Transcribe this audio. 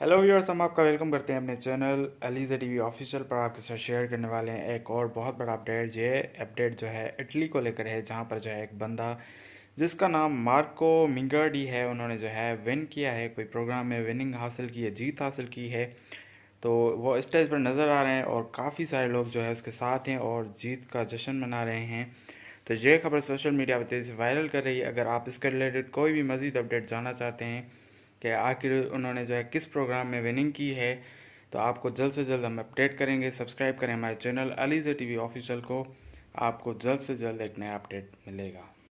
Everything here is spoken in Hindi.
हेलो व्यूअर्स हम आपका वेलकम करते हैं अपने चैनल अलीजा टीवी ऑफिशियल पर आपके साथ शेयर करने वाले हैं एक और बहुत बड़ा अपडेट ये अपडेट जो है इटली को लेकर है जहां पर जो है एक बंदा जिसका नाम मार्को मिंगर्डी है उन्होंने जो है विन किया है कोई प्रोग्राम में विनिंग हासिल की है जीत हासिल की है तो वो स्टेज पर नज़र आ रहे हैं और काफ़ी सारे लोग जो है उसके साथ हैं और जीत का जश्न मना रहे हैं तो ये खबर सोशल मीडिया पर तेज़ी से वायरल कर रही है अगर आप इसके रिलेटेड कोई भी मज़ीद अपडेट जानना चाहते हैं कि आखिर उन्होंने जो है किस प्रोग्राम में विनिंग की है तो आपको जल्द से जल्द हम अपडेट करेंगे सब्सक्राइब करें हमारे चैनल अलीजे टीवी ऑफिशियल को आपको जल्द से जल्द एक नया अपडेट मिलेगा